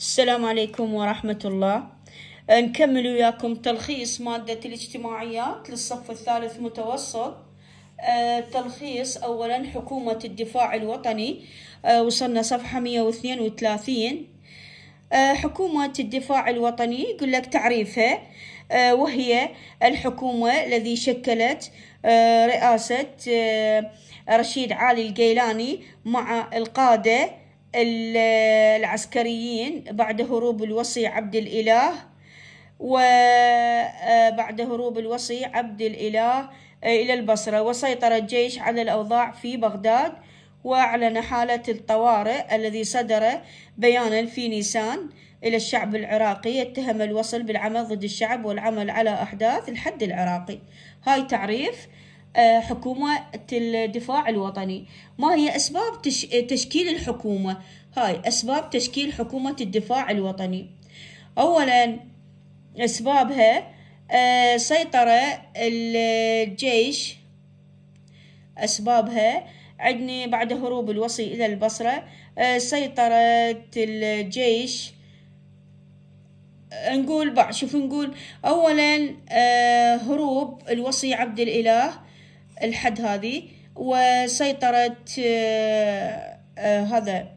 السلام عليكم ورحمة الله أه، نكمل وياكم تلخيص مادة الاجتماعيات للصف الثالث متوسط أه، تلخيص أولا حكومة الدفاع الوطني أه، وصلنا صفحة 132 حكومة الدفاع الوطني يقول لك تعريفها وهي الحكومة الذي شكلت رئاسة رشيد علي القيلاني مع القادة العسكريين بعد هروب الوصي عبد الإله وبعد آه، هروب الوصي عبد الإله آه، إلى البصرة وسيطر الجيش على الأوضاع في بغداد وأعلن حالة الطوارئ الذي صدر بيانا في نيسان إلى الشعب العراقي اتهم الوصل بالعمل ضد الشعب والعمل على أحداث الحد العراقي هاي تعريف آه، حكومة الدفاع الوطني ما هي أسباب تش... تشكيل الحكومة هاي أسباب تشكيل حكومة الدفاع الوطني أولا أسبابها آه، سيطرة الجيش أسبابها عندنا بعد هروب الوصي إلى البصرة آه، سيطرة الجيش نقول بعد شوف نقول أولا هروب الوصي عبد الإله الحد هذه وسيطرة آه، آه، هذا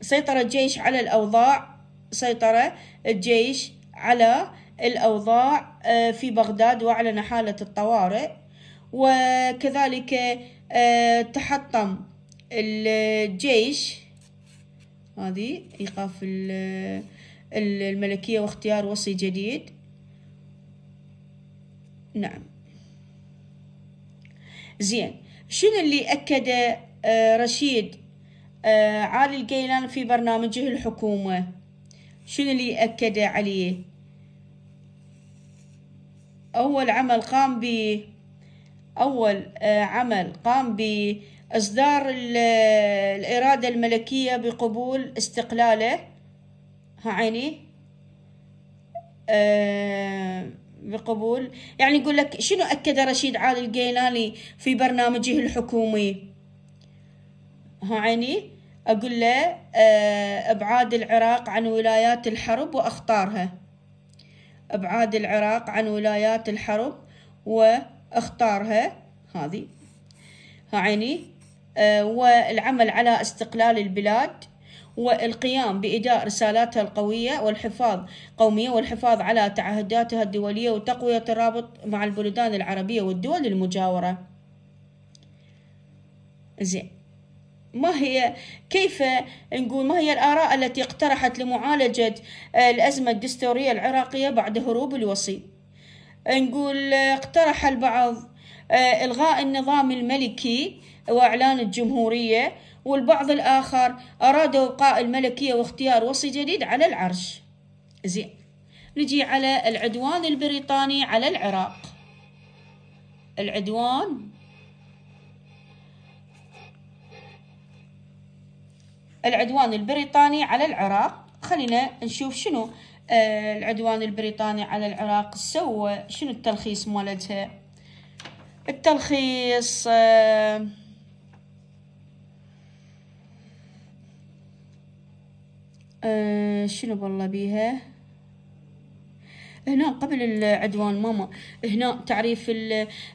سيطرة الجيش على الأوضاع سيطرة الجيش على الأوضاع آه، في بغداد وأعلن حالة الطوارئ وكذلك تحطم الجيش هذه إيقاف الملكية واختيار وصي جديد نعم زين شنو اللي أكده آه، رشيد آه، عالي القيلان في برنامجه الحكومة شنو اللي أكده عليه أول عمل قام به أول آه، عمل قام به إصدار الإرادة الملكية بقبول استقلاله ها عيني أه بقبول يعني يقول لك شنو أكد رشيد عادل القيلاني في برنامجه الحكومي ها عيني أقول له آه، إبعاد العراق عن ولايات الحرب وأخطارها إبعاد العراق عن ولايات الحرب واختارها هذه ها عيني آه، والعمل على استقلال البلاد والقيام بإداء رسالاتها القوية والحفاظ قومية والحفاظ على تعهداتها الدولية وتقوية الرابط مع البلدان العربية والدول المجاورة زين ما هي كيف نقول ما هي الآراء التي اقترحت لمعالجة الأزمة الدستورية العراقية بعد هروب الوصي نقول اقترح البعض إلغاء النظام الملكي وإعلان الجمهورية والبعض الآخر أرادوا إبقاء الملكية واختيار وصي جديد على العرش زين نجي على العدوان البريطاني على العراق العدوان العدوان البريطاني على العراق خلينا نشوف شنو آه، العدوان البريطاني على العراق سوى شنو التلخيص مالتها التلخيص آه آه شنو بالله بيها هنا قبل العدوان ماما هنا تعريف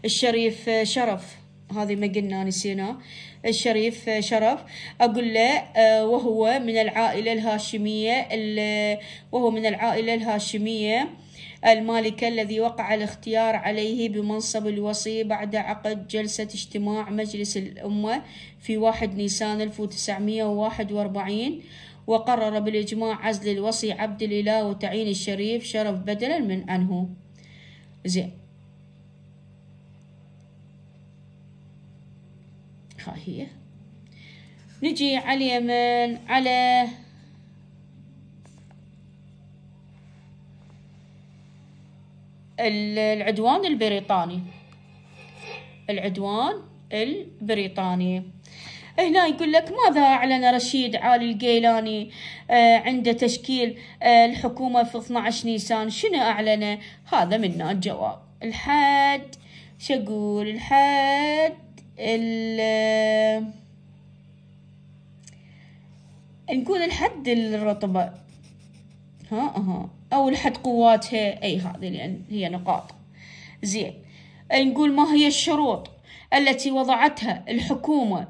الشريف شرف هذه ما قلنا نسيناه الشريف شرف أقول له أه، وهو من العائلة الهاشمية وهو من العائلة الهاشمية المالكة الذي وقع الاختيار عليه بمنصب الوصي بعد عقد جلسة اجتماع مجلس الأمة في 1 نيسان 1941 وقرر بالإجماع عزل الوصي عبد الإله وتعيين الشريف شرف بدلا من عنه زين ها هي نجي على اليمن على العدوان البريطاني العدوان البريطاني إيه، هنا يقول لك ماذا أعلن رشيد علي القيلاني آه، عند تشكيل آه، الحكومة في 12 نيسان شنو أعلنه هذا منا الجواب الحد شقول الحد ال آه، نقول الحد الرطبة ها ها أو الحد قواتها أي هذه لأن هي نقاط زين نقول ما هي الشروط التي وضعتها الحكومة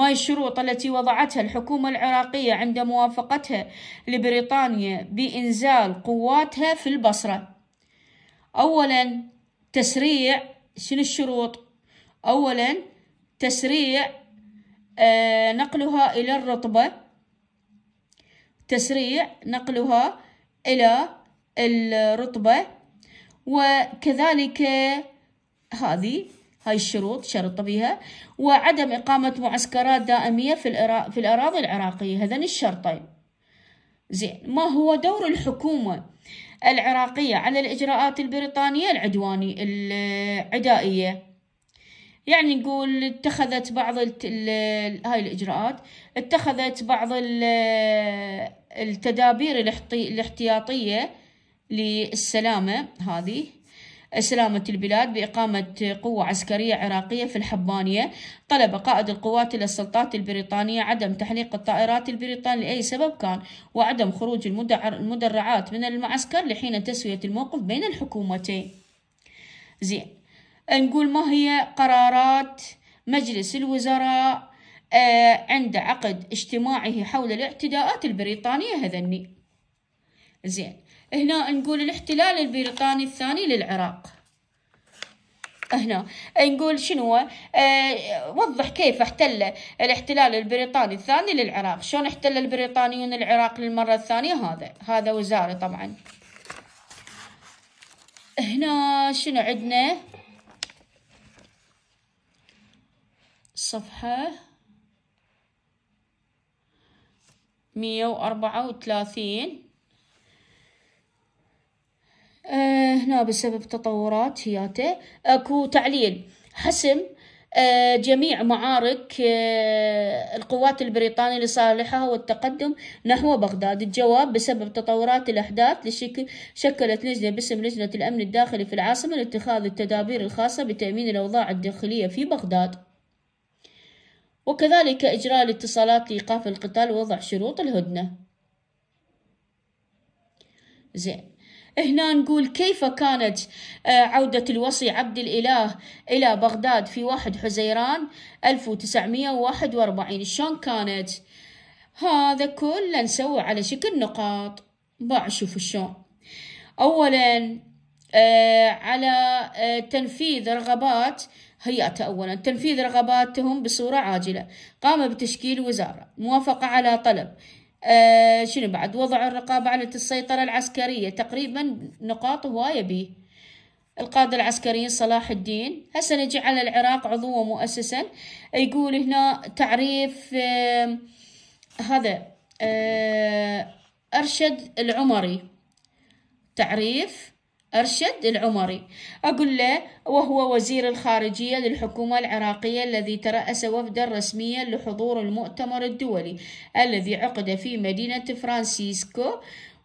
ما الشروط التي وضعتها الحكومة العراقية عند موافقتها لبريطانيا بإنزال قواتها في البصرة أولا تسريع شنو الشروط أولا تسريع آه، نقلها إلى الرطبة تسريع نقلها إلى الرطبة وكذلك هذه هاي الشروط شرط بها وعدم إقامة معسكرات دائمية في, الأرا... في الأراضي العراقية هذان الشرطين زين ما هو دور الحكومة العراقية على الإجراءات البريطانية العدواني العدائية يعني نقول اتخذت بعض هاي الإجراءات اتخذت بعض التدابير الاحتياطية للسلامة هذه سلامة البلاد بإقامة قوة عسكرية عراقية في الحبانية طلب قائد القوات إلى السلطات البريطانية عدم تحليق الطائرات البريطانية لأي سبب كان وعدم خروج المدرعات من المعسكر لحين تسوية الموقف بين الحكومتين زين نقول ما هي قرارات مجلس الوزراء آه، عند عقد اجتماعه حول الاعتداءات البريطانية هذني زين هنا نقول الاحتلال البريطاني الثاني للعراق هنا نقول شنو أه وضح كيف احتل الاحتلال البريطاني الثاني للعراق شلون احتل البريطانيون العراق للمرة الثانية هذا هذا وزاري طبعا هنا شنو عندنا صفحة مية وأربعة وثلاثين آه هنا بسبب تطورات هياته اكو تعليل حسم آه جميع معارك آه القوات البريطانية لصالحها والتقدم نحو بغداد الجواب بسبب تطورات الأحداث لشكل شكلت لجنة باسم لجنة الأمن الداخلي في العاصمة لاتخاذ التدابير الخاصة بتأمين الأوضاع الداخلية في بغداد وكذلك إجراء الاتصالات لإيقاف القتال ووضع شروط الهدنة زين هنا نقول كيف كانت آه، عودة الوصي عبد الإله إلى بغداد في واحد حزيران 1941 شلون كانت هذا كله نسوي على شكل نقاط باع شوفوا شلون أولا آه، على آه، تنفيذ رغبات هيئته أولا تنفيذ رغباتهم بصورة عاجلة قام بتشكيل وزارة موافقة على طلب آه شنو بعد وضع الرقابة على السيطرة العسكرية تقريبا نقاط هواية بيه القادة العسكريين صلاح الدين هسه نجي على العراق عضو مؤسسا يقول هنا تعريف آه هذا آه أرشد العمري تعريف أرشد العمري أقول له وهو وزير الخارجية للحكومة العراقية الذي ترأس وفدا رسميا لحضور المؤتمر الدولي الذي عقد في مدينة فرانسيسكو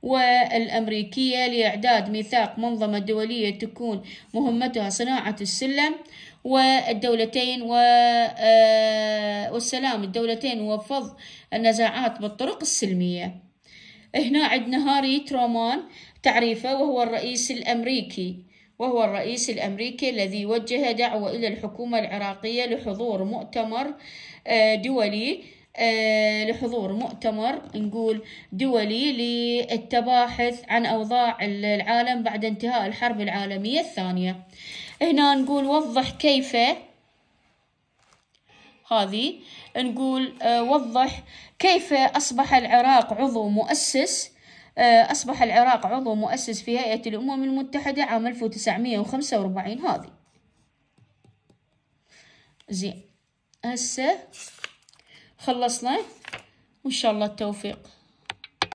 والأمريكية لإعداد ميثاق منظمة دولية تكون مهمتها صناعة السلم والدولتين و... آه، والسلام الدولتين وفض النزاعات بالطرق السلمية هنا عندنا هاري ترومان تعريفه وهو الرئيس الأمريكي وهو الرئيس الأمريكي الذي وجه دعوة إلى الحكومة العراقية لحضور مؤتمر آه، دولي آه، لحضور مؤتمر نقول دولي للتباحث عن أوضاع العالم بعد انتهاء الحرب العالمية الثانية هنا نقول وضح كيف هذه نقول آه، وضح كيف أصبح العراق عضو مؤسس آه، أصبح العراق عضو مؤسس في هيئة الأمم المتحدة عام 1945 هذه زين هسه خلصنا وإن شاء الله التوفيق